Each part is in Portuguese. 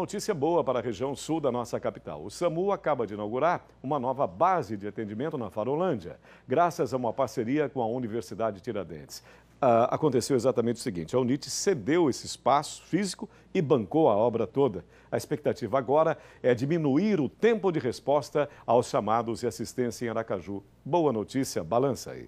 Notícia boa para a região sul da nossa capital. O SAMU acaba de inaugurar uma nova base de atendimento na Farolândia, graças a uma parceria com a Universidade Tiradentes. Uh, aconteceu exatamente o seguinte: a Unite cedeu esse espaço físico e bancou a obra toda. A expectativa agora é diminuir o tempo de resposta aos chamados e assistência em Aracaju. Boa notícia, balança aí.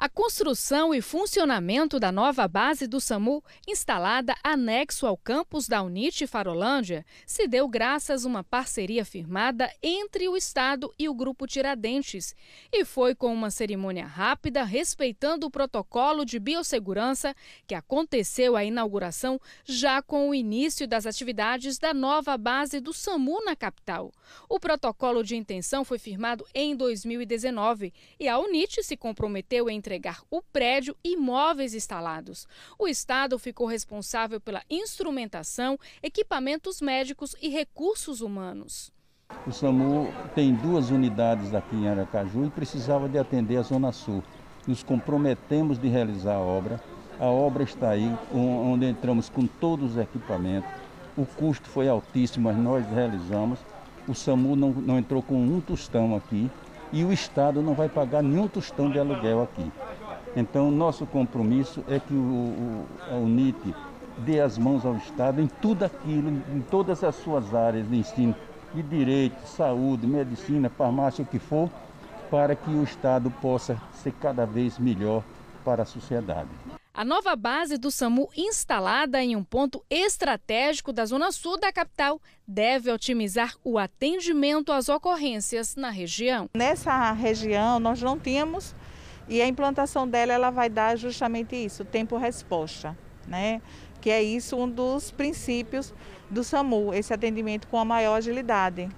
A construção e funcionamento da nova base do SAMU, instalada anexo ao campus da Unite Farolândia, se deu graças a uma parceria firmada entre o Estado e o Grupo Tiradentes. E foi com uma cerimônia rápida, respeitando o protocolo de biossegurança, que aconteceu a inauguração já com o início das atividades da nova base do SAMU na capital. O protocolo de intenção foi firmado em 2019 e a Unite se comprometeu entre entregar o prédio e imóveis instalados. O Estado ficou responsável pela instrumentação, equipamentos médicos e recursos humanos. O SAMU tem duas unidades aqui em Aracaju e precisava de atender a Zona Sul. Nos comprometemos de realizar a obra. A obra está aí, onde entramos com todos os equipamentos. O custo foi altíssimo, mas nós realizamos. O SAMU não, não entrou com um tostão aqui e o Estado não vai pagar nenhum tostão de aluguel aqui. Então, nosso compromisso é que o, o, a UNIT dê as mãos ao Estado em tudo aquilo, em todas as suas áreas de ensino, de direito, saúde, medicina, farmácia, o que for, para que o Estado possa ser cada vez melhor para a sociedade. A nova base do SAMU, instalada em um ponto estratégico da Zona Sul da capital, deve otimizar o atendimento às ocorrências na região. Nessa região, nós não tínhamos, e a implantação dela ela vai dar justamente isso: tempo-resposta. Né? Que é isso um dos princípios do SAMU, esse atendimento com a maior agilidade.